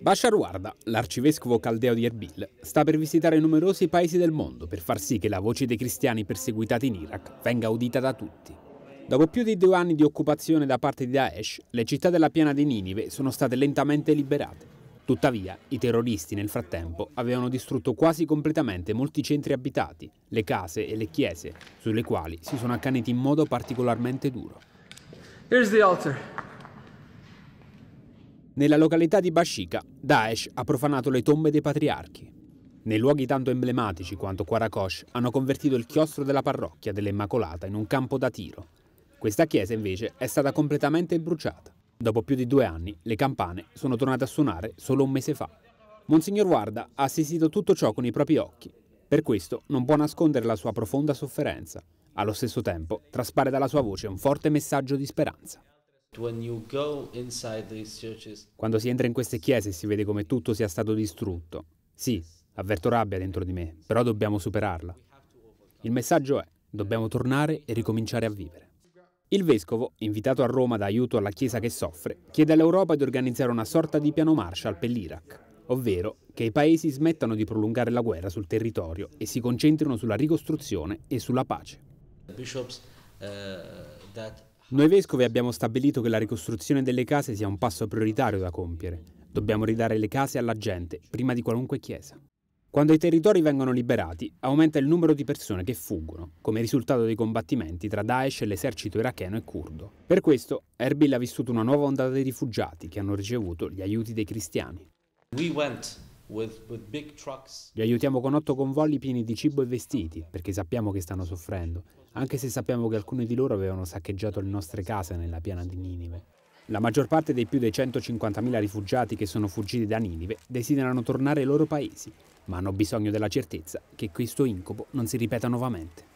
Bashar Warda, l'arcivescovo caldeo di Erbil, sta per visitare numerosi paesi del mondo per far sì che la voce dei cristiani perseguitati in Iraq venga udita da tutti. Dopo più di due anni di occupazione da parte di Daesh, le città della piana di Ninive sono state lentamente liberate. Tuttavia, i terroristi nel frattempo avevano distrutto quasi completamente molti centri abitati, le case e le chiese, sulle quali si sono accaniti in modo particolarmente duro. Here's the altar. Nella località di Bashika, Daesh ha profanato le tombe dei patriarchi. Nei luoghi tanto emblematici quanto Quarakosh hanno convertito il chiostro della parrocchia dell'Immacolata in un campo da tiro. Questa chiesa invece è stata completamente bruciata. Dopo più di due anni le campane sono tornate a suonare solo un mese fa. Monsignor Warda ha assistito tutto ciò con i propri occhi. Per questo non può nascondere la sua profonda sofferenza. Allo stesso tempo traspare dalla sua voce un forte messaggio di speranza. Quando si entra in queste chiese si vede come tutto sia stato distrutto. Sì, avverto rabbia dentro di me, però dobbiamo superarla. Il messaggio è, dobbiamo tornare e ricominciare a vivere. Il vescovo, invitato a Roma da aiuto alla Chiesa che soffre, chiede all'Europa di organizzare una sorta di piano Marshall per l'Iraq, ovvero che i paesi smettano di prolungare la guerra sul territorio e si concentrino sulla ricostruzione e sulla pace. Bishops, uh, noi vescovi abbiamo stabilito che la ricostruzione delle case sia un passo prioritario da compiere. Dobbiamo ridare le case alla gente, prima di qualunque chiesa. Quando i territori vengono liberati, aumenta il numero di persone che fuggono, come risultato dei combattimenti tra Daesh e l'esercito iracheno e curdo. Per questo, Erbil ha vissuto una nuova ondata di rifugiati che hanno ricevuto gli aiuti dei cristiani. We went li aiutiamo con otto convogli pieni di cibo e vestiti, perché sappiamo che stanno soffrendo, anche se sappiamo che alcuni di loro avevano saccheggiato le nostre case nella piana di Ninive. La maggior parte dei più dei 150.000 rifugiati che sono fuggiti da Ninive desiderano tornare ai loro paesi, ma hanno bisogno della certezza che questo incubo non si ripeta nuovamente.